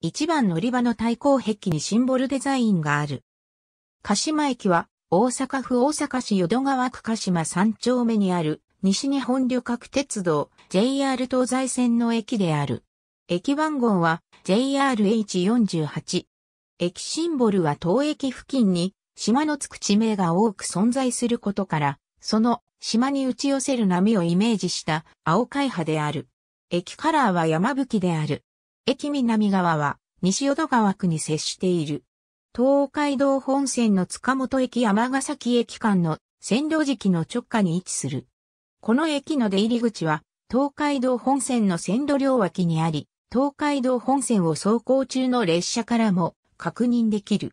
一番乗り場の対抗壁にシンボルデザインがある。鹿島駅は大阪府大阪市淀川区鹿島3丁目にある西日本旅客鉄道 JR 東西線の駅である。駅番号は JRH48。駅シンボルは当駅付近に島のつく地名が多く存在することから、その島に打ち寄せる波をイメージした青海波である。駅カラーは山吹である。駅南側は西淀川区に接している。東海道本線の塚本駅山ヶ崎駅間の線路敷の直下に位置する。この駅の出入り口は東海道本線の線路両脇にあり、東海道本線を走行中の列車からも確認できる。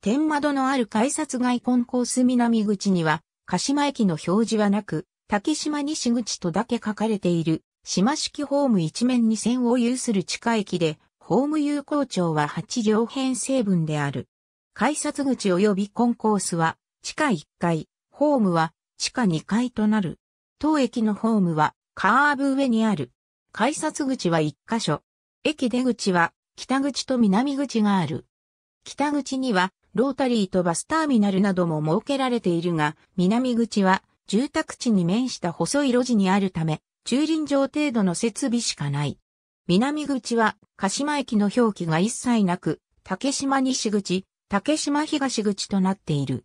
天窓のある改札外コンコース南口には、鹿島駅の表示はなく、竹島西口とだけ書かれている島式ホーム一面二線を有する地下駅で、ホーム有効庁は8両編成分である。改札口及びコンコースは地下1階、ホームは地下2階となる。当駅のホームはカーブ上にある。改札口は1箇所。駅出口は北口と南口がある。北口にはロータリーとバスターミナルなども設けられているが、南口は住宅地に面した細い路地にあるため、駐輪場程度の設備しかない。南口は鹿島駅の表記が一切なく、竹島西口、竹島東口となっている。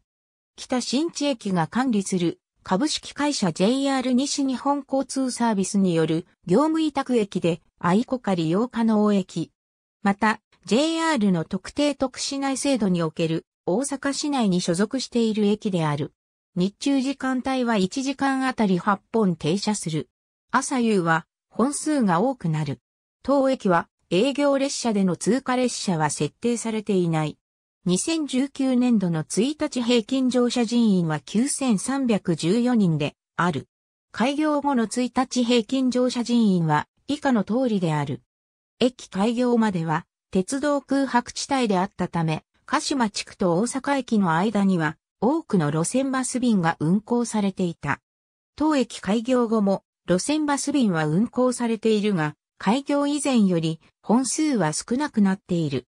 北新地駅が管理する株式会社 JR 西日本交通サービスによる業務委託駅で愛子か利用可能駅。また、JR の特定特市内制度における大阪市内に所属している駅である。日中時間帯は1時間あたり8本停車する。朝夕は本数が多くなる。当駅は営業列車での通過列車は設定されていない。2019年度の1日平均乗車人員は9314人である。開業後の1日平均乗車人員は以下の通りである。駅開業までは鉄道空白地帯であったため、鹿島地区と大阪駅の間には多くの路線バス便が運行されていた。当駅開業後も路線バス便は運行されているが、開業以前より本数は少なくなっている。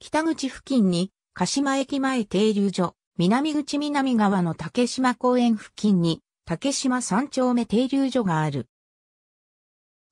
北口付近に鹿島駅前停留所、南口南側の竹島公園付近に竹島三丁目停留所がある。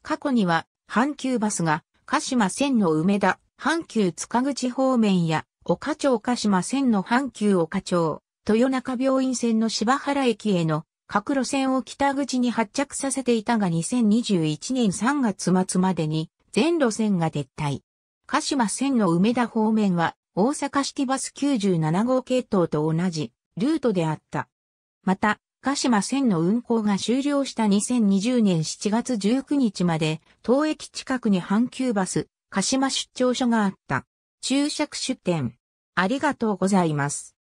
過去には阪急バスが鹿島線の梅田、阪急塚口方面や岡町鹿島線の阪急岡町、豊中病院線の柴原駅への各路線を北口に発着させていたが2021年3月末までに全路線が撤退。鹿島線の梅田方面は大阪式バス97号系統と同じルートであった。また、鹿島線の運行が終了した2020年7月19日まで、当駅近くに阪急バス、鹿島出張所があった。注釈出店。ありがとうございます。